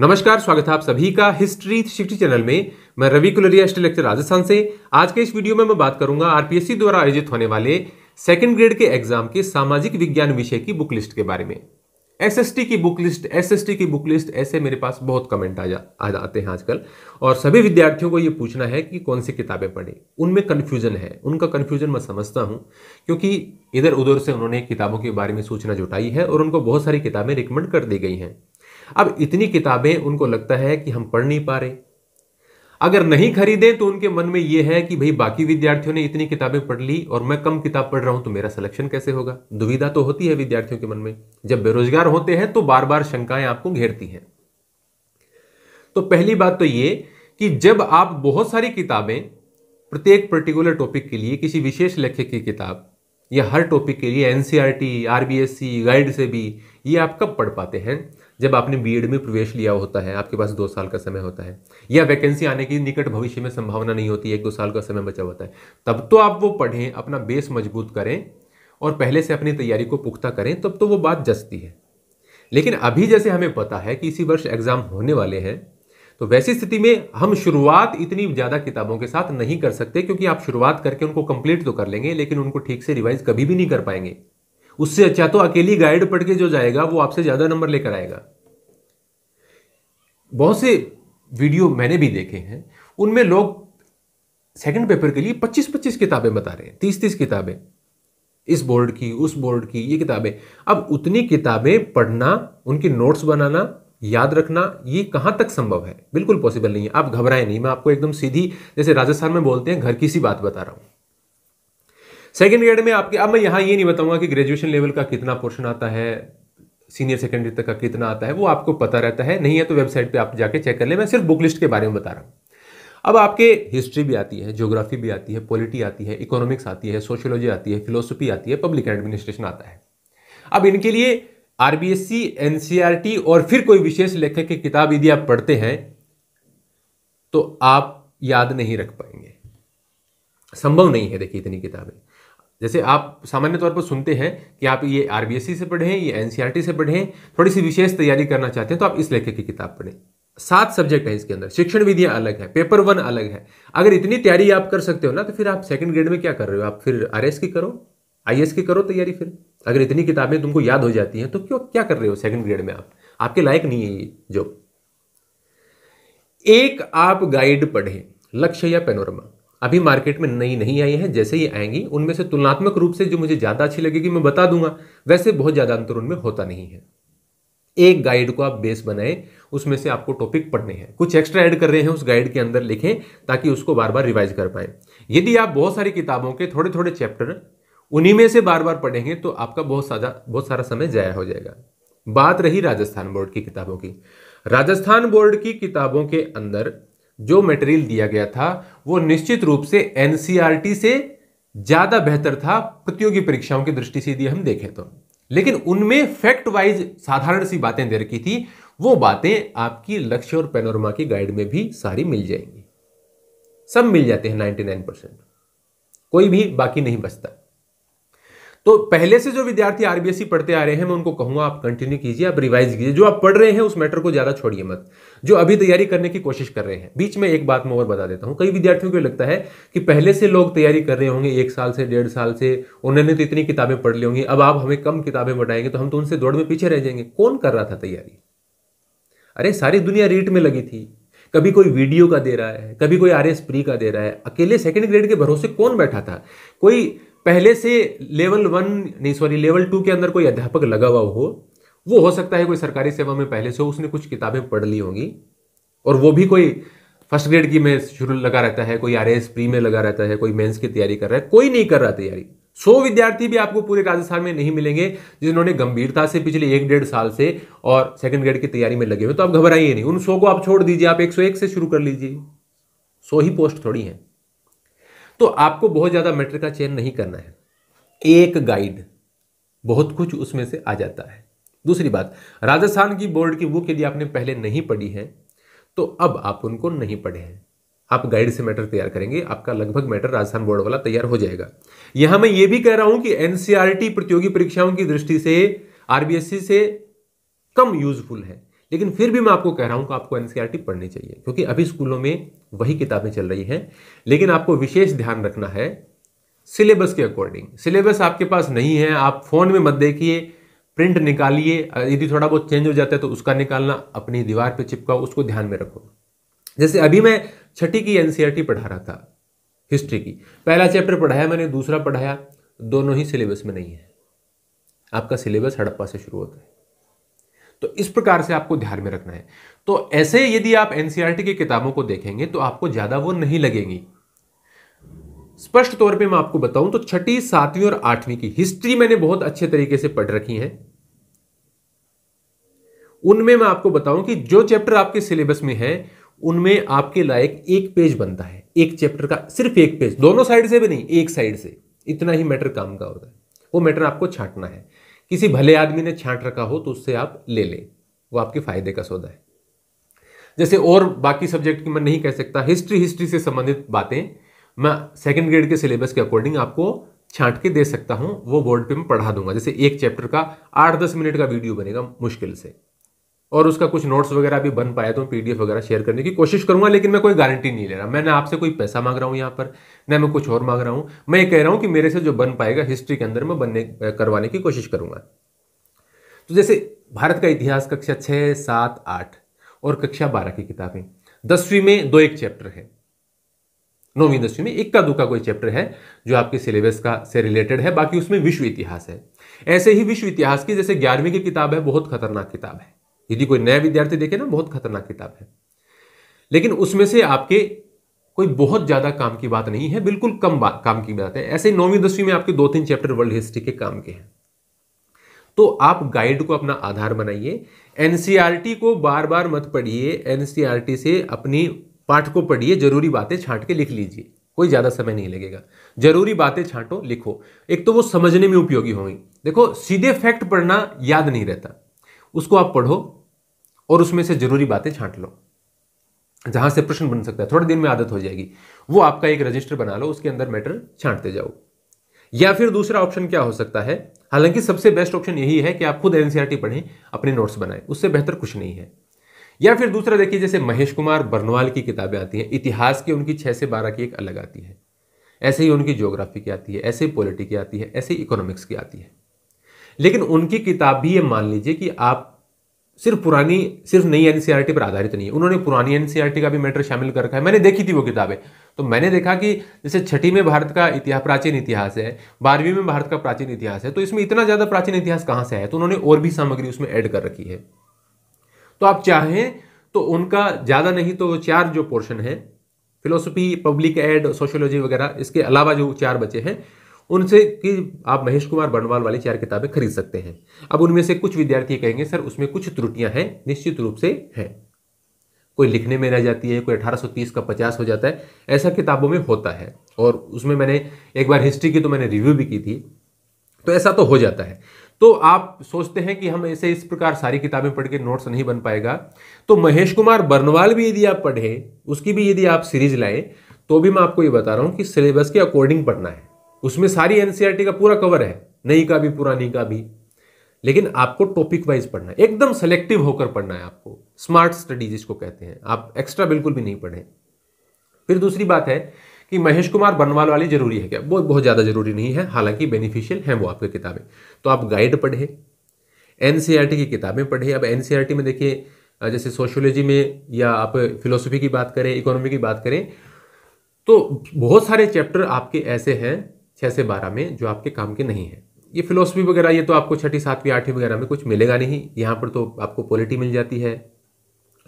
नमस्कार स्वागत है आप सभी का हिस्ट्री शिक्षा चैनल में मैं रवि कुलरिया हिस्ट्री लेक्चर राजस्थान से आज के इस वीडियो में मैं बात करूंगा आरपीएससी द्वारा आयोजित होने वाले सेकंड ग्रेड के एग्जाम के सामाजिक विज्ञान विषय की बुक लिस्ट के बारे में एसएसटी की बुक लिस्ट एसएसटी की बुक लिस्ट ऐसे मेरे पास बहुत कमेंट आ जा आ जाते हैं आजकल और सभी विद्यार्थियों को ये पूछना है कि कौन सी किताबें पढ़े उनमें कन्फ्यूजन है उनका कन्फ्यूजन मैं समझता हूँ क्योंकि इधर उधर से उन्होंने किताबों के बारे में सूचना जुटाई है और उनको बहुत सारी किताबें रिकमेंड कर दी गई हैं अब इतनी किताबें उनको लगता है कि हम पढ़ नहीं पा रहे अगर नहीं खरीदें तो उनके मन में यह है कि भाई बाकी विद्यार्थियों ने इतनी किताबें पढ़ ली और मैं कम किताब पढ़ रहा हूं तो मेरा सिलेक्शन कैसे होगा दुविधा तो होती है विद्यार्थियों के मन में जब बेरोजगार होते हैं तो बार बार शंकाएं आपको घेरती हैं तो पहली बात तो ये कि जब आप बहुत सारी किताबें प्रत्येक पर्टिकुलर टॉपिक के लिए किसी विशेष लेखक की किताब या हर टॉपिक के लिए N C R T R B S C guide से भी ये आप कब पढ़ पाते हैं जब आपने बी में प्रवेश लिया होता है आपके पास दो साल का समय होता है या वैकेंसी आने की निकट भविष्य में संभावना नहीं होती एक दो साल का समय बचा होता है तब तो आप वो पढ़ें अपना बेस मजबूत करें और पहले से अपनी तैयारी को पुख्ता करें तब तो वो बात जसती है लेकिन अभी जैसे हमें पता है कि इसी वर्ष एग्ज़ाम होने वाले हैं तो वैसी स्थिति में हम शुरुआत इतनी ज़्यादा किताबों के साथ नहीं कर सकते क्योंकि आप शुरुआत करके उनको कंप्लीट तो कर लेंगे लेकिन उनको ठीक से रिवाइज कभी भी नहीं कर पाएंगे उससे अच्छा तो अकेली गाइड पढ़ के जो जाएगा वो आपसे ज़्यादा नंबर लेकर आएगा बहुत से वीडियो मैंने भी देखे हैं उनमें लोग सेकंड पेपर के लिए 25-25 किताबें बता रहे हैं 30-30 किताबें इस बोर्ड की उस बोर्ड की ये किताबें अब उतनी किताबें पढ़ना उनकी नोट्स बनाना याद रखना ये कहाँ तक संभव है बिल्कुल पॉसिबल नहीं है आप घबराए नहीं मैं आपको एकदम सीधी जैसे राजस्थान में बोलते हैं घर की सी बात बता रहा हूँ सेकेंड ग्रेड में आपके अब मैं यहाँ ये नहीं बताऊंगा कि ग्रेजुएशन लेवल का कितना पोर्शन आता है सीनियर सेकेंडरी तक का कितना आता है वो आपको पता रहता है नहीं है तो वेबसाइट पे आप जाके चेक कर ले मैं सिर्फ बुक लिस्ट के बारे में बता रहा हूँ अब आपके हिस्ट्री भी आती है ज्योग्राफी भी आती है पॉलिटी आती है इकोनॉमिक्स आती है सोशियोलॉजी आती है फिलोसफी आती है पब्लिक एडमिनिस्ट्रेशन आता है अब इनके लिए आरबीएससी एनसीईआरटी और फिर कोई विशेष लेखक की किताब यदि आप पढ़ते हैं तो आप याद नहीं रख पाएंगे संभव नहीं है देखिए इतनी किताबें जैसे आप सामान्य तौर पर सुनते हैं कि आप ये आरबीएससी से पढ़ें ये एनसीईआरटी से पढ़ें थोड़ी सी विशेष तैयारी करना चाहते हैं तो आप इस लेखक की किताब पढ़ें सात सब्जेक्ट है इसके अंदर शिक्षण विधियां अलग है पेपर वन अलग है अगर इतनी तैयारी आप कर सकते हो ना तो फिर आप सेकंड ग्रेड में क्या कर रहे हो आप फिर आर की करो आई की करो तैयारी फिर अगर इतनी किताबें तुमको याद हो जाती हैं तो क्यों क्या कर रहे हो सेकंड ग्रेड में आप आपके लायक नहीं है ये जो एक आप गाइड पढ़ें लक्ष्य या पेनोरमा अभी मार्केट में नई नहीं आई हैं जैसे ही आएंगी उनमें से तुलनात्मक रूप से जो मुझे ज़्यादा अच्छी लगेगी मैं बता दूंगा वैसे बहुत ज़्यादा अंतर उनमें होता नहीं है एक गाइड को आप बेस बनाए उसमें से आपको टॉपिक पढ़ने हैं कुछ एक्स्ट्रा ऐड कर रहे हैं उस गाइड के अंदर लिखें ताकि उसको बार बार रिवाइज कर पाए यदि आप बहुत सारी किताबों के थोड़े थोड़े चैप्टर उन्हीं में से बार बार पढ़ेंगे तो आपका बहुत सारा बहुत सारा समय जाया हो जाएगा बात रही राजस्थान बोर्ड की किताबों की राजस्थान बोर्ड की किताबों के अंदर जो मटेरियल दिया गया था वो निश्चित रूप से एनसीईआरटी e से ज़्यादा बेहतर था प्रतियोगी परीक्षाओं की दृष्टि से यदि हम देखें तो लेकिन उनमें फैक्ट वाइज साधारण सी बातें दे रखी थी वो बातें आपकी लक्ष्य और पेनोरमा की गाइड में भी सारी मिल जाएंगी सब मिल जाते हैं 99 परसेंट कोई भी बाकी नहीं बचता तो पहले से जो विद्यार्थी आरबीएससी पढ़ते आ रहे हैं मैं उनको कहूंगा आप कंटिन्यू कीजिए आप रिवाइज कीजिए जो आप पढ़ रहे हैं उस मैटर को ज्यादा छोड़िए मत जो अभी तैयारी करने की कोशिश कर रहे हैं बीच में एक बात मैं और बता देता हूं कई विद्यार्थियों को लगता है कि पहले से लोग तैयारी कर रहे होंगे एक साल से डेढ़ साल से उन्होंने तो इतनी किताबें पढ़ ली होंगी अब आप हमें कम किताबें बढ़ाएंगे तो हम तो उनसे दौड़ में पीछे रह जाएंगे कौन कर रहा था तैयारी अरे सारी दुनिया रीट में लगी थी कभी कोई वीडियो का दे रहा है कभी कोई आर एस प्री का दे रहा है अकेले सेकंड ग्रेड के भरोसे कौन बैठा था कोई पहले से लेवल वन नहीं सॉरी लेवल टू के अंदर कोई अध्यापक लगा हुआ हो वो हो सकता है कोई सरकारी सेवा में पहले से हो उसने कुछ किताबें पढ़ ली होंगी और वो भी कोई फर्स्ट ग्रेड की में शुरू लगा रहता है कोई आर प्री में लगा रहता है कोई मेंस की तैयारी कर रहा है कोई नहीं कर रहा तैयारी सौ विद्यार्थी भी आपको पूरे राजस्थान में नहीं मिलेंगे जिन्होंने गंभीरता से पिछले एक डेढ़ साल से और सेकंड ग्रेड की तैयारी में लगे हुए तो आप घबराइए नहीं उन सौ को आप छोड़ दीजिए आप एक सौ एक से शुरू कर लीजिए सौ ही पोस्ट थोड़ी हैं तो आपको बहुत ज़्यादा मैटर का चयन नहीं करना है एक गाइड बहुत कुछ उसमें से आ जाता है दूसरी बात राजस्थान की बोर्ड की बुक यदि आपने पहले नहीं पढ़ी है तो अब आप उनको नहीं पढ़े हैं आप गाइड से मैटर तैयार करेंगे आपका लगभग मैटर राजस्थान बोर्ड वाला तैयार हो जाएगा यहां मैं ये भी कह रहा हूं कि एनसीआरटी e प्रतियोगी परीक्षाओं की दृष्टि से आरबीएससी e से कम यूजफुल है लेकिन फिर भी मैं आपको कह रहा हूँ कि आपको एन e पढ़नी चाहिए क्योंकि अभी स्कूलों में वही किताबें चल रही हैं लेकिन आपको विशेष ध्यान रखना है सिलेबस के अकॉर्डिंग सिलेबस आपके पास नहीं है आप फ़ोन में मत देखिए प्रिंट निकालिए यदि थोड़ा बहुत चेंज हो जाता है तो उसका निकालना अपनी दीवार पे चिपकाओ उसको ध्यान में रखो जैसे अभी मैं छठी की एन e पढ़ा रहा था हिस्ट्री की पहला चैप्टर पढ़ाया मैंने दूसरा पढ़ाया दोनों ही सिलेबस में नहीं है आपका सिलेबस हड़प्पा से शुरू होता है तो इस प्रकार से आपको ध्यान में रखना है तो ऐसे यदि आप एनसीईआरटी e की किताबों को देखेंगे तो आपको ज़्यादा वो नहीं लगेंगी स्पष्ट तौर पे मैं आपको बताऊं तो छठी सातवीं और आठवीं की हिस्ट्री मैंने बहुत अच्छे तरीके से पढ़ रखी है उनमें मैं आपको बताऊं कि जो चैप्टर आपके सिलेबस में है उनमें आपके लायक एक पेज बनता है एक चैप्टर का सिर्फ एक पेज दोनों साइड से भी नहीं एक साइड से इतना ही मैटर काम का होता है वो मैटर आपको छाटना है किसी भले आदमी ने छांट रखा हो तो उससे आप ले लें वो आपके फायदे का सौदा है जैसे और बाकी सब्जेक्ट की मैं नहीं कह सकता हिस्ट्री हिस्ट्री से संबंधित बातें मैं सेकेंड ग्रेड के सिलेबस के अकॉर्डिंग आपको छांट के दे सकता हूं वो बोर्ड पे मैं पढ़ा दूंगा जैसे एक चैप्टर का आठ दस मिनट का वीडियो बनेगा मुश्किल से और उसका कुछ नोट्स वगैरह भी बन पाया तो पीडीएफ वगैरह शेयर करने की कोशिश करूंगा लेकिन मैं कोई गारंटी नहीं ले रहा मैं ना आपसे कोई पैसा मांग रहा हूँ यहाँ पर ना मैं कुछ और मांग रहा हूँ मैं ये कह रहा हूँ कि मेरे से जो बन पाएगा हिस्ट्री के अंदर मैं बनने करवाने की कोशिश करूंगा तो जैसे भारत का इतिहास कक्षा छः सात आठ और कक्षा बारह की किताबें दसवीं में दो एक चैप्टर है नौवीं दसवीं में इक्का दुक्का कोई चैप्टर है जो आपके सिलेबस का से रिलेटेड है बाकी उसमें विश्व इतिहास है ऐसे ही विश्व इतिहास की जैसे ग्यारहवीं की किताब है बहुत खतरनाक किताब है यदि कोई नया विद्यार्थी देखे ना बहुत खतरनाक किताब है लेकिन उसमें से आपके कोई बहुत ज़्यादा काम की बात नहीं है बिल्कुल कम बात काम की बात है ऐसे नौवीं दसवीं में आपके दो तीन चैप्टर वर्ल्ड हिस्ट्री के काम के हैं तो आप गाइड को अपना आधार बनाइए एनसीआरटी को बार बार मत पढ़िए एनसीआरटी से अपनी पाठ को पढ़िए जरूरी बातें छांट के लिख लीजिए कोई ज़्यादा समय नहीं लगेगा जरूरी बातें छांटो लिखो एक तो वो समझने में उपयोगी होंगी देखो सीधे फैक्ट पढ़ना याद नहीं रहता उसको आप पढ़ो और उसमें से जरूरी बातें छांट लो जहां से प्रश्न बन सकता है थोड़े दिन में आदत हो जाएगी वो आपका एक रजिस्टर बना लो उसके अंदर मैटर छांटते जाओ या फिर दूसरा ऑप्शन क्या हो सकता है हालांकि सबसे बेस्ट ऑप्शन यही है कि आप खुद एनसीआरटी पढ़ें अपने नोट्स बनाएं उससे बेहतर कुछ नहीं है या फिर दूसरा देखिए जैसे महेश कुमार बर्नवाल की किताबें आती हैं इतिहास की उनकी छः से बारह की एक अलग आती है ऐसे ही उनकी ज्योग्राफी की आती है ऐसे ही पॉलिटी की आती है ऐसे ही इकोनॉमिक्स की आती है लेकिन उनकी किताब भी ये मान लीजिए कि आप सिर्फ पुरानी सिर्फ नई एनसीईआरटी e पर आधारित नहीं है उन्होंने पुरानी एनसीईआरटी e का भी मैटर शामिल कर रखा है मैंने देखी थी वो किताबें तो मैंने देखा कि जैसे छठी में भारत का इतिहास प्राचीन इतिहास है बारहवीं में भारत का प्राचीन इतिहास है तो इसमें इतना ज़्यादा प्राचीन इतिहास कहां से है तो उन्होंने और भी सामग्री उसमें ऐड कर रखी है तो आप चाहें तो उनका ज़्यादा नहीं तो चार जो पोर्शन है फिलोसफी पब्लिक एड सोशोलॉजी वगैरह इसके अलावा जो चार बचे हैं उनसे कि आप महेश कुमार बनवाल वाली चार किताबें खरीद सकते हैं अब उनमें से कुछ विद्यार्थी कहेंगे सर उसमें कुछ त्रुटियां हैं निश्चित रूप से हैं कोई लिखने में रह जाती है कोई 1830 का 50 हो जाता है ऐसा किताबों में होता है और उसमें मैंने एक बार हिस्ट्री की तो मैंने रिव्यू भी की थी तो ऐसा तो हो जाता है तो आप सोचते हैं कि हम ऐसे इस प्रकार सारी किताबें पढ़ के नोट्स नहीं बन पाएगा तो महेश कुमार बर्नवाल भी यदि आप पढ़ें उसकी भी यदि आप सीरीज लाएं तो भी मैं आपको ये बता रहा हूँ कि सिलेबस के अकॉर्डिंग पढ़ना है उसमें सारी एनसीईआरटी e का पूरा कवर है नई का भी पुरानी का भी लेकिन आपको टॉपिक वाइज पढ़ना है एकदम सेलेक्टिव होकर पढ़ना है आपको स्मार्ट स्टडी जिसको कहते हैं आप एक्स्ट्रा बिल्कुल भी नहीं पढ़े फिर दूसरी बात है कि महेश कुमार बनवाल वाली जरूरी है क्या बहुत बहुत ज़्यादा जरूरी नहीं है हालांकि बेनिफिशियल हैं वो आपकी किताबें तो आप गाइड पढ़े एनसीईआरटी की किताबें पढ़े अब एनसीईआरटी e में देखिए जैसे सोशोलॉजी में या आप फिलोसफी की बात करें इकोनॉमी की बात करें तो बहुत सारे चैप्टर आपके ऐसे हैं छः से बारह में जो आपके काम के नहीं है ये फिलोसफी वगैरह ये तो आपको छठी सातवीं आठवीं वगैरह में कुछ मिलेगा नहीं यहाँ पर तो आपको पॉलिटी मिल जाती है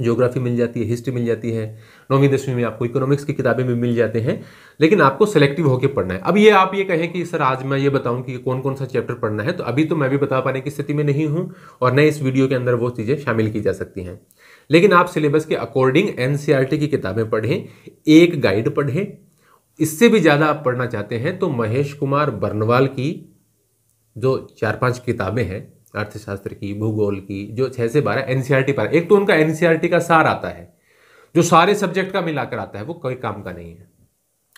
ज्योग्राफी मिल जाती है हिस्ट्री मिल जाती है नौवीं दसवीं में आपको इकोनॉमिक्स की किताबें भी मिल जाते हैं लेकिन आपको सेलेक्टिव होकर पढ़ना है अब ये आप ये कहें कि सर आज मैं ये बताऊं कि कौन कौन सा चैप्टर पढ़ना है तो अभी तो मैं भी बता पाने की स्थिति में नहीं हूँ और न इस वीडियो के अंदर वो चीज़ें शामिल की जा सकती हैं लेकिन आप सिलेबस के अकॉर्डिंग एन e की किताबें पढ़ें एक गाइड पढ़ें इससे भी ज़्यादा आप पढ़ना चाहते हैं तो महेश कुमार बर्नवाल की जो चार पांच किताबें हैं अर्थशास्त्र की भूगोल की जो छः से बारह एन पर एक तो उनका एन का सार आता है जो सारे सब्जेक्ट का मिलाकर आता है वो कोई काम का नहीं है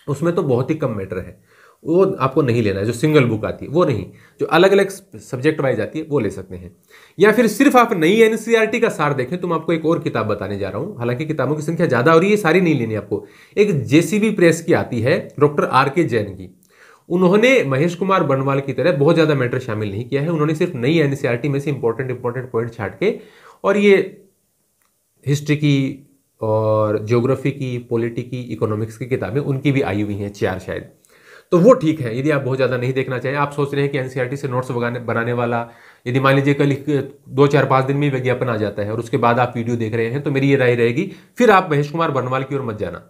उसमें तो बहुत ही कम मैटर है वो आपको नहीं लेना है जो सिंगल बुक आती है वो नहीं जो अलग अलग सब्जेक्ट वाइज आती है वो ले सकते हैं या फिर सिर्फ आप नई एन e का सार देखें तो मैं आपको एक और किताब बताने जा रहा हूँ हालांकि किताबों की संख्या ज़्यादा हो रही है सारी नहीं लेनी आपको एक जे प्रेस की आती है डॉक्टर आर के जैन की उन्होंने महेश कुमार बनवाल की तरह बहुत ज़्यादा मैटर शामिल नहीं किया है उन्होंने सिर्फ नई एन e में से इंपॉर्टेंट इंपॉर्टेंट पॉइंट छाट के और ये हिस्ट्री की और ज्योग्राफी की पॉलिटी की इकोनॉमिक्स की किताबें उनकी भी आई हुई हैं चार शायद तो वो ठीक है यदि आप बहुत ज़्यादा नहीं देखना चाहें आप सोच रहे हैं कि एनसीईआरटी e से नोट्स बनाने वाला यदि मान लीजिए कल दो चार पाँच दिन में विज्ञापन आ जाता है और उसके बाद आप वीडियो देख रहे हैं तो मेरी ये राय रहेगी फिर आप महेश कुमार बनवाल की ओर मत जाना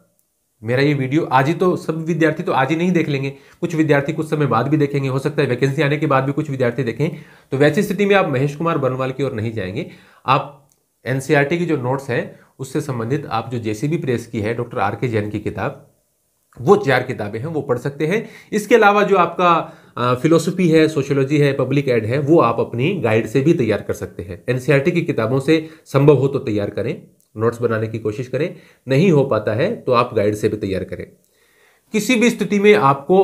मेरा ये वीडियो आज ही तो सब विद्यार्थी तो आज ही नहीं देख लेंगे कुछ विद्यार्थी कुछ समय बाद भी देखेंगे हो सकता है वैकेंसी आने के बाद भी कुछ विद्यार्थी देखें तो वैसी स्थिति में आप महेश कुमार बनवाल की ओर नहीं जाएंगे आप एनसीआरटी e की जो नोट्स हैं उससे संबंधित आप जो जेसीबी प्रेस की है डॉक्टर आर के जैन की किताब वो चार किताबें हैं वो पढ़ सकते हैं इसके अलावा जो आपका फिलोसफी है सोशोलॉजी है पब्लिक एड है वो आप अपनी गाइड से भी तैयार कर सकते हैं एनसीईआरटी की किताबों से संभव हो तो तैयार करें नोट्स बनाने की कोशिश करें नहीं हो पाता है तो आप गाइड से भी तैयार करें किसी भी स्थिति में आपको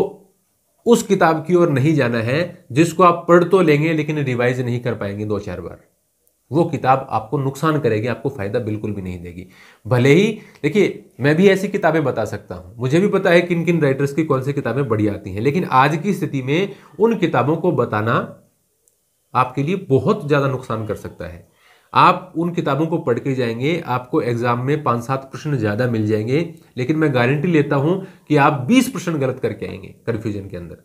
उस किताब की ओर नहीं जाना है जिसको आप पढ़ तो लेंगे लेकिन रिवाइज नहीं कर पाएंगे दो चार बार वो किताब आपको नुकसान करेगी आपको फ़ायदा बिल्कुल भी नहीं देगी भले ही देखिए मैं भी ऐसी किताबें बता सकता हूँ मुझे भी पता है किन किन राइटर्स की कौन सी किताबें बढ़िया आती हैं लेकिन आज की स्थिति में उन किताबों को बताना आपके लिए बहुत ज़्यादा नुकसान कर सकता है आप उन किताबों को पढ़ के जाएंगे आपको एग्ज़ाम में पाँच सात प्रश्न ज़्यादा मिल जाएंगे लेकिन मैं गारंटी लेता हूँ कि आप बीस प्रश्न गलत करके आएंगे कन्फ्यूजन के अंदर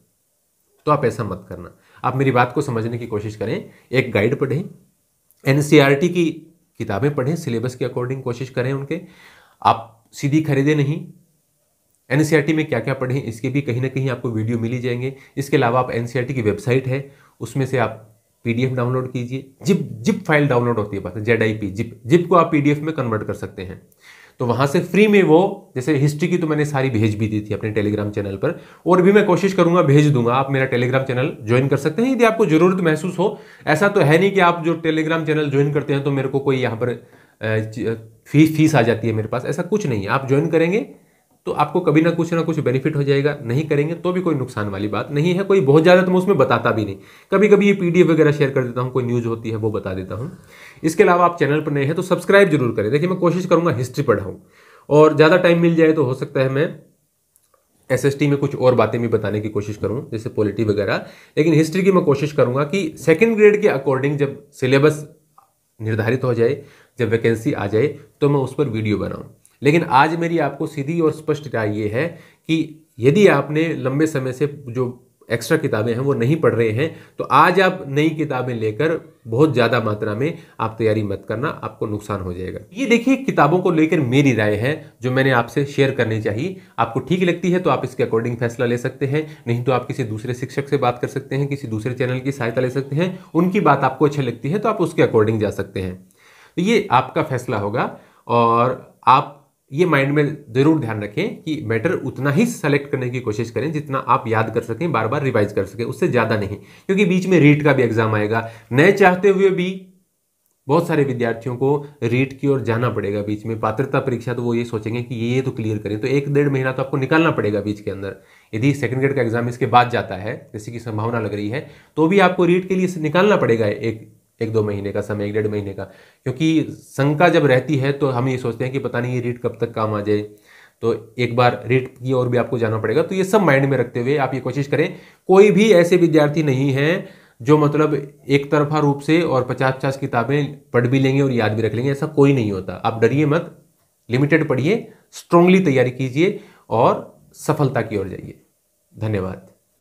तो आप ऐसा मत करना आप मेरी बात को समझने की कोशिश करें एक गाइड पढ़ें एन की किताबें पढ़ें सिलेबस के अकॉर्डिंग कोशिश करें उनके आप सीधी खरीदें नहीं एन में क्या क्या पढ़ें इसके भी कहीं ना कहीं आपको वीडियो मिली जाएंगे इसके अलावा आप एन की वेबसाइट है उसमें से आप पी डाउनलोड कीजिए जिप जिप फाइल डाउनलोड होती है बात Z I P zip zip को आप पी में कन्वर्ट कर सकते हैं तो वहाँ से फ्री में वो जैसे हिस्ट्री की तो मैंने सारी भेज भी दी थी अपने टेलीग्राम चैनल पर और भी मैं कोशिश करूँगा भेज दूंगा आप मेरा टेलीग्राम चैनल ज्वाइन कर सकते हैं यदि आपको ज़रूरत महसूस हो ऐसा तो है नहीं कि आप जो टेलीग्राम चैनल ज्वाइन करते हैं तो मेरे को कोई यहाँ पर फीस फीस आ जाती है मेरे पास ऐसा कुछ नहीं है आप ज्वाइन करेंगे तो आपको कभी ना कुछ ना कुछ बेनिफिट हो जाएगा नहीं करेंगे तो भी कोई नुकसान वाली बात नहीं है कोई बहुत ज़्यादा तो मैं उसमें बताता भी नहीं कभी कभी ये पीडीएफ वगैरह शेयर कर देता हूँ कोई न्यूज़ होती है वो बता देता हूँ इसके अलावा आप चैनल पर नए हैं तो सब्सक्राइब जरूर करें देखिए मैं कोशिश करूँगा हिस्ट्री पढ़ाऊँ और ज़्यादा टाइम मिल जाए तो हो सकता है मैं एस में कुछ और बातें भी बताने की कोशिश करूँ जैसे पॉलिटी वगैरह लेकिन हिस्ट्री की मैं कोशिश करूँगा कि सेकेंड ग्रेड के अकॉर्डिंग जब सिलेबस निर्धारित हो जाए जब वैकेंसी आ जाए तो मैं उस पर वीडियो बनाऊँ लेकिन आज मेरी आपको सीधी और स्पष्ट राय ये है कि यदि आपने लंबे समय से जो एक्स्ट्रा किताबें हैं वो नहीं पढ़ रहे हैं तो आज आप नई किताबें लेकर बहुत ज़्यादा मात्रा में आप तैयारी मत करना आपको नुकसान हो जाएगा ये देखिए किताबों को लेकर मेरी राय है जो मैंने आपसे शेयर करनी चाहिए आपको ठीक लगती है तो आप इसके अकॉर्डिंग फैसला ले सकते हैं नहीं तो आप किसी दूसरे शिक्षक से बात कर सकते हैं किसी दूसरे चैनल की सहायता ले सकते हैं उनकी बात आपको अच्छी लगती है तो आप उसके अकॉर्डिंग जा सकते हैं तो ये आपका फैसला होगा और आप ये माइंड में ज़रूर ध्यान रखें कि मैटर उतना ही सेलेक्ट करने की कोशिश करें जितना आप याद कर सकें बार बार रिवाइज कर सकें उससे ज़्यादा नहीं क्योंकि बीच में रीट का भी एग्ज़ाम आएगा नए चाहते हुए भी बहुत सारे विद्यार्थियों को रीट की ओर जाना पड़ेगा बीच में पात्रता परीक्षा तो वो ये सोचेंगे कि ये ये तो क्लियर करें तो एक डेढ़ महीना तो आपको निकालना पड़ेगा बीच के अंदर यदि सेकंड ग्रेड का एग्जाम इसके बाद जाता है जैसे की संभावना लग रही है तो भी आपको रीट के लिए निकालना पड़ेगा एक एक दो महीने का समय एक डेढ़ महीने का क्योंकि शंका जब रहती है तो हम ये सोचते हैं कि पता नहीं ये रीट कब तक काम आ जाए तो एक बार रीट की ओर भी आपको जाना पड़ेगा तो ये सब माइंड में रखते हुए आप ये कोशिश करें कोई भी ऐसे विद्यार्थी नहीं है जो मतलब एक तरफा रूप से और पचास पचास किताबें पढ़ भी लेंगे और याद भी रख लेंगे ऐसा कोई नहीं होता आप डरिए मत लिमिटेड पढ़िए स्ट्रांगली तैयारी कीजिए और सफलता की ओर जाइए धन्यवाद